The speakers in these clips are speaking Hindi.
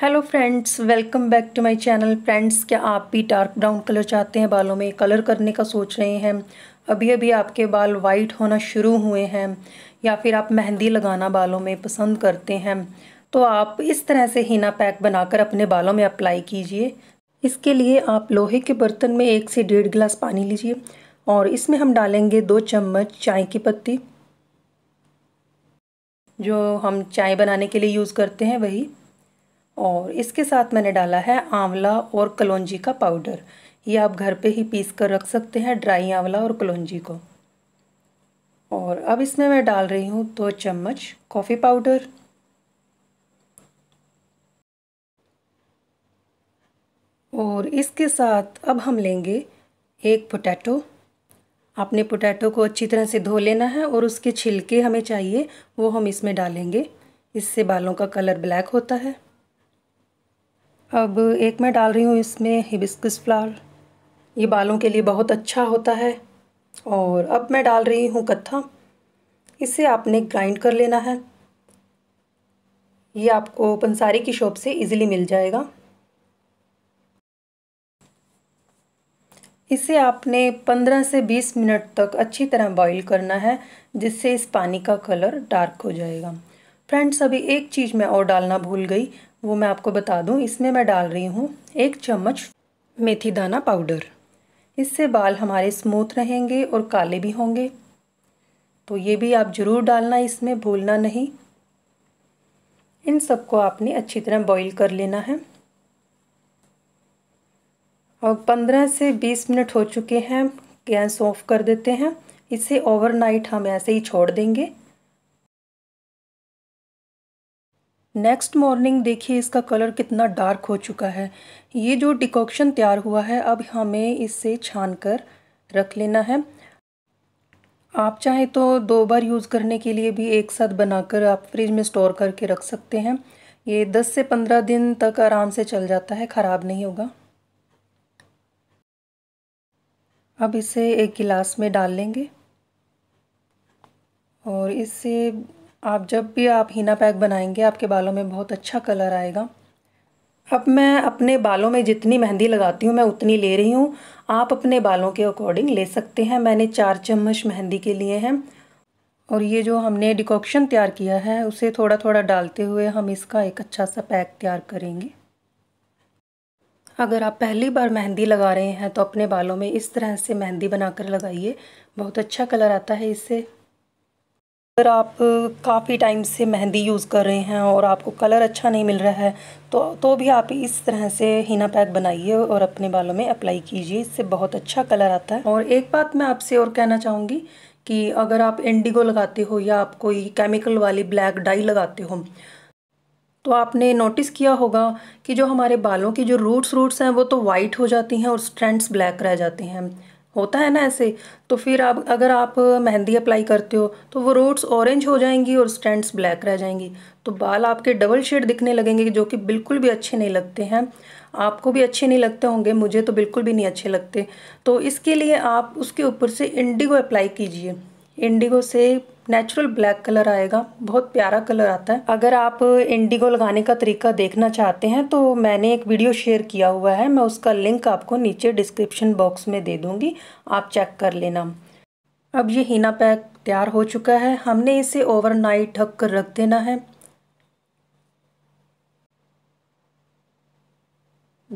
hello friends welcome back to my channel friends क्या आप भी डार्क ब्राउन कलर चाहते हैं बालों में कलर करने का सोच रहे हैं अभी अभी आपके बाल वाइट होना शुरू हुए हैं या फिर आप मेहंदी लगाना बालों में पसंद करते हैं तो आप इस तरह से हीना पैक बनाकर अपने बालों में अप्लाई कीजिए इसके लिए आप लोहे के बर्तन में एक से डेढ़ गिलास पानी लीजिए और इसमें हम डालेंगे दो चम्मच चाय की पत्ती जो हम चाय बनाने के लिए यूज़ करते हैं वही और इसके साथ मैंने डाला है आंवला और कलौजी का पाउडर ये आप घर पे ही पीस कर रख सकते हैं ड्राई आंवला और कलौजी को और अब इसमें मैं डाल रही हूँ दो चम्मच कॉफ़ी पाउडर और इसके साथ अब हम लेंगे एक पोटैटो आपने पोटैटो को अच्छी तरह से धो लेना है और उसके छिलके हमें चाहिए वो हम इसमें डालेंगे इससे बालों का कलर ब्लैक होता है अब एक मैं डाल रही हूँ इसमें हिबिस्कस फ्लावर ये बालों के लिए बहुत अच्छा होता है और अब मैं डाल रही हूँ कत्था इसे आपने ग्राइंड कर लेना है ये आपको पंसारी की शॉप से इजीली मिल जाएगा इसे आपने 15 से 20 मिनट तक अच्छी तरह बॉईल करना है जिससे इस पानी का कलर डार्क हो जाएगा फ्रेंड्स अभी एक चीज़ मैं और डालना भूल गई वो मैं आपको बता दूं इसमें मैं डाल रही हूँ एक चम्मच मेथी दाना पाउडर इससे बाल हमारे स्मूथ रहेंगे और काले भी होंगे तो ये भी आप ज़रूर डालना इसमें भूलना नहीं इन सबको आपने अच्छी तरह बॉईल कर लेना है और पंद्रह से बीस मिनट हो चुके हैं गैस ऑफ कर देते हैं इसे ओवरनाइट हम ऐसे ही छोड़ देंगे नेक्स्ट मॉर्निंग देखिए इसका कलर कितना डार्क हो चुका है ये जो डिकॉक्शन तैयार हुआ है अब हमें इसे छान कर रख लेना है आप चाहें तो दो बार यूज़ करने के लिए भी एक साथ बनाकर आप फ्रिज में स्टोर करके रख सकते हैं ये दस से पंद्रह दिन तक आराम से चल जाता है ख़राब नहीं होगा अब इसे एक गिलास में डाल लेंगे और इससे आप जब भी आप हीना पैक बनाएंगे आपके बालों में बहुत अच्छा कलर आएगा अब मैं अपने बालों में जितनी मेहंदी लगाती हूँ मैं उतनी ले रही हूँ आप अपने बालों के अकॉर्डिंग ले सकते हैं मैंने चार चम्मच मेहंदी के लिए हैं और ये जो हमने डिकॉक्शन तैयार किया है उसे थोड़ा थोड़ा डालते हुए हम इसका एक अच्छा सा पैक तैयार करेंगे अगर आप पहली बार मेहंदी लगा रहे हैं तो अपने बालों में इस तरह से मेहंदी बनाकर लगाइए बहुत अच्छा कलर आता है इससे अगर आप काफ़ी टाइम से मेहंदी यूज़ कर रहे हैं और आपको कलर अच्छा नहीं मिल रहा है तो तो भी आप इस तरह से हीना पैक बनाइए और अपने बालों में अप्लाई कीजिए इससे बहुत अच्छा कलर आता है और एक बात मैं आपसे और कहना चाहूँगी कि अगर आप इंडिगो लगाते हो या आप कोई केमिकल वाली ब्लैक डाई लगाते हो तो आपने नोटिस किया होगा कि जो हमारे बालों की जो रूट्स रूट्स हैं वो तो वाइट हो जाती हैं और स्ट्रेंड्स ब्लैक रह जाते हैं होता है ना ऐसे तो फिर आप अगर आप मेहंदी अप्लाई करते हो तो वो रूट्स ऑरेंज हो जाएंगी और स्टैंड्स ब्लैक रह जाएंगी तो बाल आपके डबल शेड दिखने लगेंगे जो कि बिल्कुल भी अच्छे नहीं लगते हैं आपको भी अच्छे नहीं लगते होंगे मुझे तो बिल्कुल भी नहीं अच्छे लगते तो इसके लिए आप उसके ऊपर से इंडिगो अप्लाई कीजिए इंडिगो से नेचुरल ब्लैक कलर आएगा बहुत प्यारा कलर आता है अगर आप इंडिगो लगाने का तरीका देखना चाहते हैं तो मैंने एक वीडियो शेयर किया हुआ है मैं उसका लिंक आपको नीचे डिस्क्रिप्शन बॉक्स में दे दूँगी आप चेक कर लेना अब ये हीना पैक तैयार हो चुका है हमने इसे ओवरनाइट ढक कर रख देना है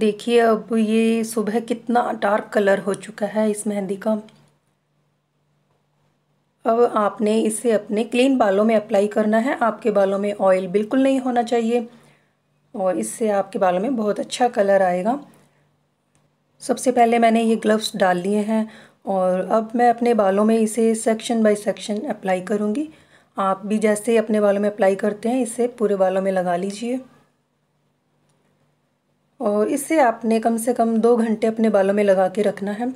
देखिए अब ये सुबह कितना डार्क कलर हो चुका है इस मेहंदी का अब आपने इसे अपने क्लीन बालों में अप्लाई करना है आपके बालों में ऑयल बिल्कुल नहीं होना चाहिए और इससे आपके बालों में बहुत अच्छा कलर आएगा सबसे पहले मैंने ये ग्लव्स डाल लिए हैं और अब मैं अपने बालों में इसे सेक्शन बाय सेक्शन अप्लाई करूँगी आप भी जैसे ही अपने बालों में अप्लाई करते हैं इसे पूरे बालों में लगा लीजिए और इसे आपने कम से कम दो घंटे अपने बालों में लगा के रखना है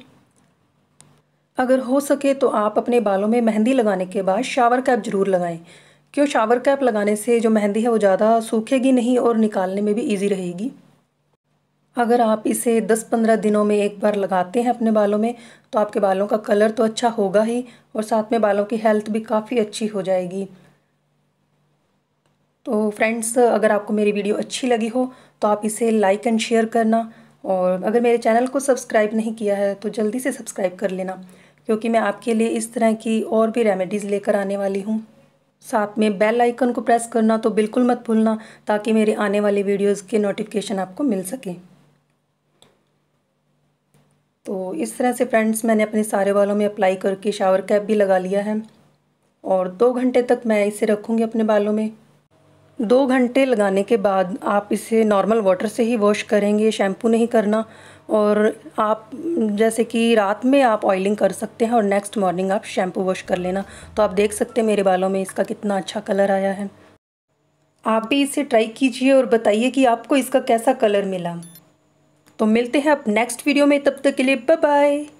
अगर हो सके तो आप अपने बालों में मेहंदी लगाने के बाद शावर कैप ज़रूर लगाएं क्यों शावर कैप लगाने से जो मेहंदी है वो ज़्यादा सूखेगी नहीं और निकालने में भी ईजी रहेगी अगर आप इसे 10-15 दिनों में एक बार लगाते हैं अपने बालों में तो आपके बालों का कलर तो अच्छा होगा ही और साथ में बालों की हेल्थ भी काफ़ी अच्छी हो जाएगी तो फ्रेंड्स अगर आपको मेरी वीडियो अच्छी लगी हो तो आप इसे लाइक एंड शेयर करना और अगर मेरे चैनल को सब्सक्राइब नहीं किया है तो जल्दी से सब्सक्राइब कर लेना क्योंकि मैं आपके लिए इस तरह की और भी रेमेडीज़ लेकर आने वाली हूँ साथ में बेल आइकन को प्रेस करना तो बिल्कुल मत भूलना ताकि मेरे आने वाले वीडियोस के नोटिफिकेशन आपको मिल सके तो इस तरह से फ्रेंड्स मैंने अपने सारे बालों में अप्लाई करके शावर कैप भी लगा लिया है और दो घंटे तक मैं इसे रखूँगी अपने बालों में दो घंटे लगाने के बाद आप इसे नॉर्मल वाटर से ही वॉश करेंगे शैम्पू नहीं करना और आप जैसे कि रात में आप ऑयलिंग कर सकते हैं और नेक्स्ट मॉर्निंग आप शैम्पू वॉश कर लेना तो आप देख सकते हैं मेरे बालों में इसका कितना अच्छा कलर आया है आप भी इसे ट्राई कीजिए और बताइए कि आपको इसका कैसा कलर मिला तो मिलते हैं आप नेक्स्ट वीडियो में तब तक के लिए बाय बाय